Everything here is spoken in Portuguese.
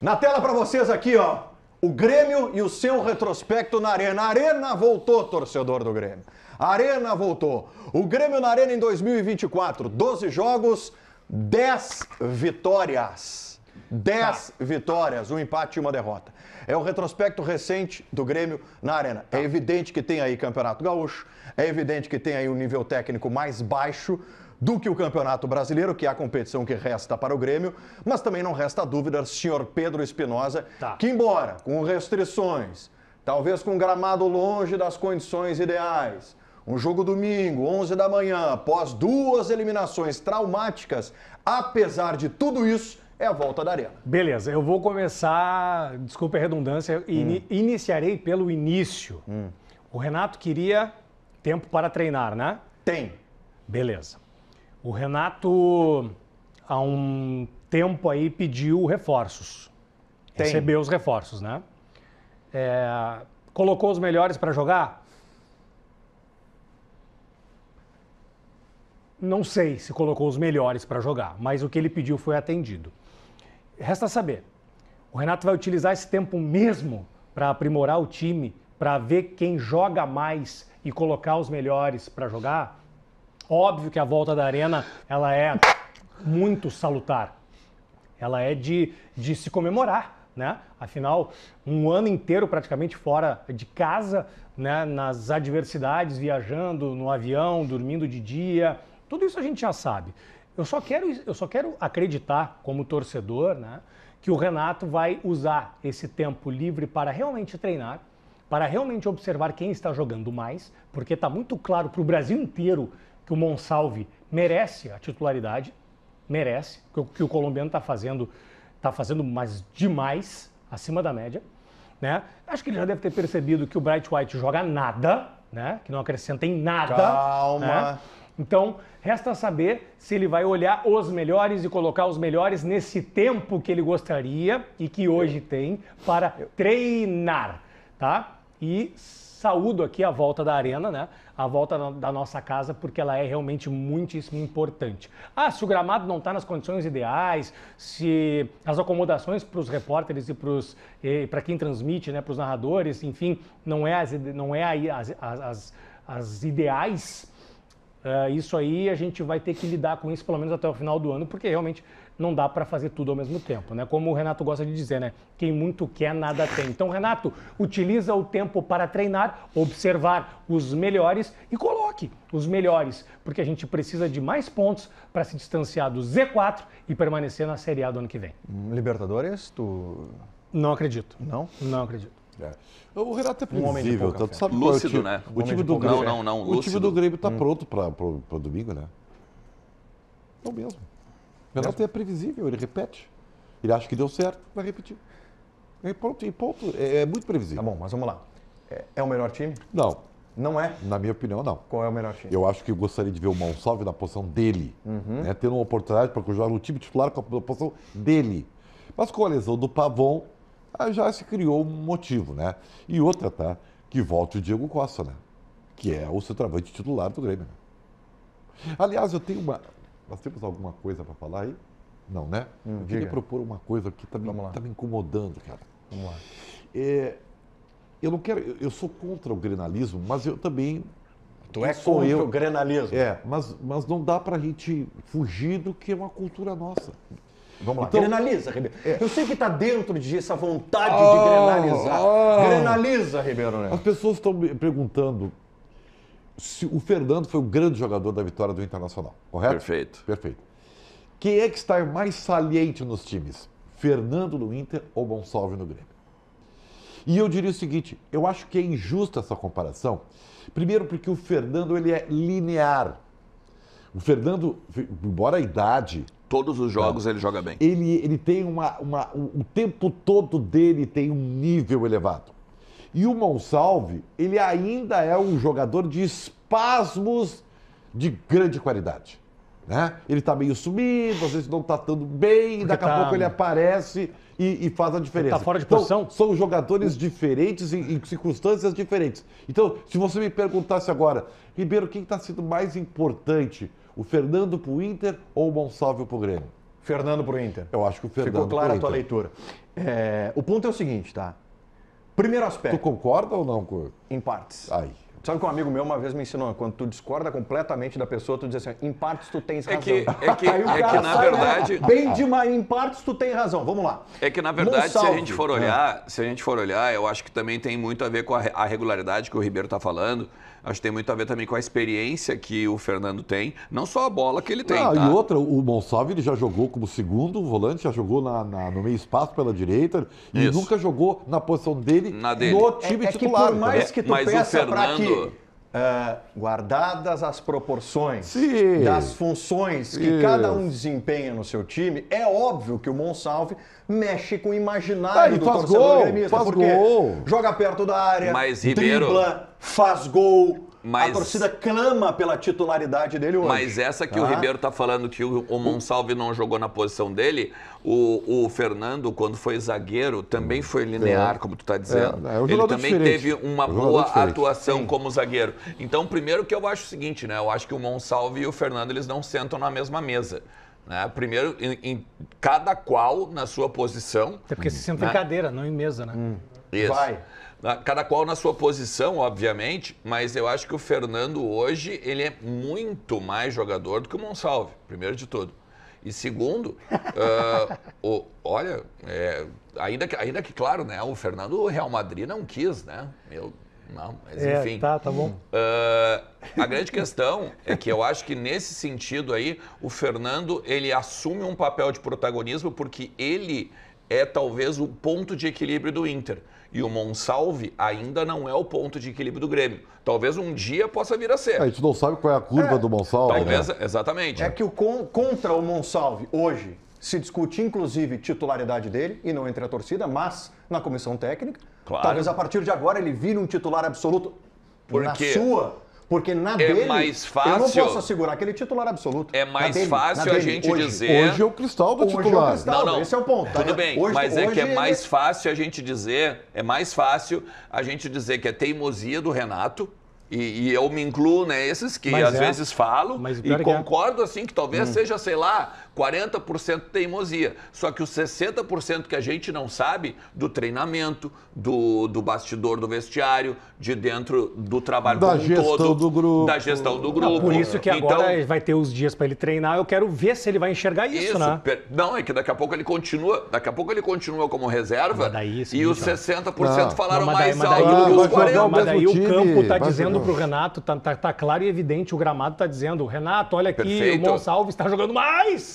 Na tela para vocês aqui, ó, o Grêmio e o seu retrospecto na Arena. A Arena voltou, torcedor do Grêmio. A Arena voltou. O Grêmio na Arena em 2024, 12 jogos, 10 vitórias. 10 tá. vitórias, um empate e uma derrota. É o retrospecto recente do Grêmio na Arena. É tá. evidente que tem aí Campeonato Gaúcho, é evidente que tem aí um nível técnico mais baixo, do que o Campeonato Brasileiro, que é a competição que resta para o Grêmio, mas também não resta dúvida, senhor Pedro Espinosa, tá. que embora com restrições, talvez com gramado longe das condições ideais, um jogo domingo, 11 da manhã, após duas eliminações traumáticas, apesar de tudo isso, é a volta da arena. Beleza, eu vou começar, desculpe a redundância, in, hum. iniciarei pelo início. Hum. O Renato queria tempo para treinar, né? Tem. Beleza. O Renato, há um tempo aí, pediu reforços. Tem. Recebeu os reforços, né? É, colocou os melhores para jogar? Não sei se colocou os melhores para jogar, mas o que ele pediu foi atendido. Resta saber, o Renato vai utilizar esse tempo mesmo para aprimorar o time, para ver quem joga mais e colocar os melhores para jogar? Óbvio que a volta da arena ela é muito salutar. Ela é de, de se comemorar, né? Afinal, um ano inteiro praticamente fora de casa, né? Nas adversidades, viajando no avião, dormindo de dia, tudo isso a gente já sabe. Eu só quero, eu só quero acreditar como torcedor, né? Que o Renato vai usar esse tempo livre para realmente treinar, para realmente observar quem está jogando mais, porque está muito claro para o Brasil inteiro que o Monsalve merece a titularidade, merece, que o, que o colombiano está fazendo, está fazendo mais demais, acima da média. Né? Acho que ele já deve ter percebido que o Bright White joga nada, né? que não acrescenta em nada. Calma. Né? Então, resta saber se ele vai olhar os melhores e colocar os melhores nesse tempo que ele gostaria e que hoje tem para treinar, tá? E saúdo aqui a volta da arena, né? A volta da nossa casa, porque ela é realmente muitíssimo importante. Ah, se o gramado não está nas condições ideais, se as acomodações para os repórteres e para quem transmite, né, para os narradores, enfim, não é as, não é as, as, as ideais. Uh, isso aí a gente vai ter que lidar com isso pelo menos até o final do ano, porque realmente não dá para fazer tudo ao mesmo tempo, né? Como o Renato gosta de dizer, né? Quem muito quer, nada tem. Então, Renato, utiliza o tempo para treinar, observar os melhores e coloque os melhores, porque a gente precisa de mais pontos para se distanciar do Z4 e permanecer na Série A do ano que vem. Libertadores, tu não acredito. Não? Não acredito. É. O Renato é possível. um tanto sabe é Lúcido, né? O time do Grêmio, não, não, não, O time do Grêmio está hum. pronto para domingo, né? É o mesmo. Penalti é previsível, ele repete. Ele acha que deu certo, vai repetir. E é ponto, e ponto. É, é, muito previsível. Tá bom, mas vamos lá. É, é, o melhor time? Não. Não é? Na minha opinião, não. Qual é o melhor time? Eu acho que eu gostaria de ver o Monsalve na posição dele. Uhum. Né, tendo uma oportunidade para jogar no time titular com a posição dele. Mas com a lesão do Pavon, já se criou um motivo, né? E outra, tá? Que volte o Diego Costa, né? Que é o centroavante titular do Grêmio. Né? Aliás, eu tenho uma, nós temos alguma coisa para falar aí? Não, né? Hum, eu queria diga. propor uma coisa que está me, tá me, incomodando, cara. Vamos lá. É, eu não quero. Eu, sou contra o grenalismo, mas eu também. Tu é contra eu, o grenalismo. É, mas, mas não dá para a gente fugir do que é uma cultura nossa. Vamos lá. Então, grenaliza, Ribeiro. É. Eu sei que está dentro de essa vontade oh, de grenalizar. Oh. Grenaliza, Ribeiro As pessoas estão me perguntando o Fernando foi o grande jogador da vitória do Internacional, correto? Perfeito. Perfeito. Quem é que está mais saliente nos times? Fernando no Inter ou Gonçalves no Grêmio? E eu diria o seguinte, eu acho que é injusta essa comparação. Primeiro porque o Fernando ele é linear. O Fernando, embora a idade, todos os jogos ele joga bem. Ele, ele tem uma, uma o, o tempo todo dele tem um nível elevado. E o Monsalve, ele ainda é um jogador de pasmos de grande qualidade. Né? Ele está meio sumido, às vezes não está tanto bem, Porque daqui a tá- pouco ele aparece e, e faz a diferença. Está fora de então, posição? São jogadores diferentes em, em, circunstâncias diferentes. Então, se você me perguntasse agora, Ribeiro, quem está sendo mais importante, o Fernando para o Inter ou o Monsalvio para o Grêmio? Fernando para o Inter. Eu acho que o Fernando. Ficou clara a tua leitura. É, o ponto é o seguinte, tá? Primeiro aspecto. Tu concorda ou não, com. Em partes. Aí. Sabe que um amigo meu uma vez me ensinou, quando tu discorda completamente da pessoa, tu diz assim, em partes tu tens é razão. É que, é que, é que na né, verdade... Bem demais em partes tu tens razão, vamos lá. É que na verdade, Monsalve, se a gente for olhar, é. se a gente for olhar, eu acho que também tem muito a ver com a, regularidade que o Ribeiro está falando, acho que tem muito a ver também com a experiência que o Fernando tem, não só a bola que ele tem. Ah, tá? E outra, o Monsalve ele já jogou como segundo volante, já jogou na, na no meio espaço pela direita, Isso. e nunca jogou na posição dele, na dele. no é, time é, titular. que por mais que tu mas peça para que Uh, guardadas as proporções Sim. das funções que Isso. cada um desempenha no seu time, é óbvio que o Monsalve mexe com o imaginário ah, do torcedor gol, gremista. Faz porque gol. joga perto da área, Mas, Ribeiro... dribla, faz gol, mas, a torcida clama pela titularidade dele hoje. Mas essa que o ah. Ribeiro está falando que o, Monsalve não jogou na posição dele, o, o Fernando, quando foi zagueiro, também hum. foi linear, é. como tu está dizendo. É, é, é Ele também diferente. teve uma boa atuação Sim. como zagueiro. Então, primeiro que eu acho o seguinte, né? Eu acho que o Monsalve e o Fernando eles não sentam na mesma mesa. Né? Primeiro, em, em, cada qual na sua posição. Até porque se sentam né? em cadeira, não em mesa, né? Hum. Isso. Vai cada qual na sua posição, obviamente, mas eu acho que o Fernando hoje ele é muito mais jogador do que o Monsalve, primeiro de tudo. E segundo, uh, o, olha, é, ainda, que, ainda que, claro, né, o Fernando o Real Madrid não quis, né? Eu, não, mas é, enfim. Tá, tá bom. Uh, a grande questão é que eu acho que nesse sentido aí, o Fernando ele assume um papel de protagonismo porque ele é talvez o ponto de equilíbrio do Inter. E o Monsalve ainda não é o ponto de equilíbrio do Grêmio. Talvez um dia possa vir a ser. A gente não sabe qual é a curva é, do Monsalve. Né? Talvez, né? exatamente. É que o con contra o Monsalve hoje se discute inclusive titularidade dele e não entre a torcida, mas na comissão técnica. Claro. Talvez a partir de agora ele vire um titular absoluto. Porque na sua porque na é dele, mais fácil, eu não posso assegurar aquele titular absoluto. É mais dele, fácil a gente hoje. dizer... Hoje é o Cristaldo hoje titular. É o não, não. Esse é o ponto. Tá? Tudo bem, hoje, mas hoje é que é mais ele... fácil a gente dizer... É mais fácil a gente dizer que é teimosia do Renato, e, e, eu me incluo nesses né, que mas às é. vezes falo e é é. concordo assim que talvez hum. seja, sei lá, 40% teimosia. Só que os 60% que a gente não sabe do treinamento, do, do bastidor do vestiário, de dentro do trabalho da como gestão todo, do grupo. da gestão do grupo. Não, por isso que agora então, vai ter os dias para ele treinar. Eu quero ver se ele vai enxergar isso, isso né? Não, é que daqui a pouco ele continua, daqui a pouco ele continua como reserva. Daí, sim, é e os 60% não. falaram não, mais daí, alto que os 40. Mas daí o, tá time, campo está dizendo para o Renato, tá, tá, tá, claro e evidente, o gramado está dizendo, Renato, olha aqui, Perfeito. o Monsalves está jogando mais.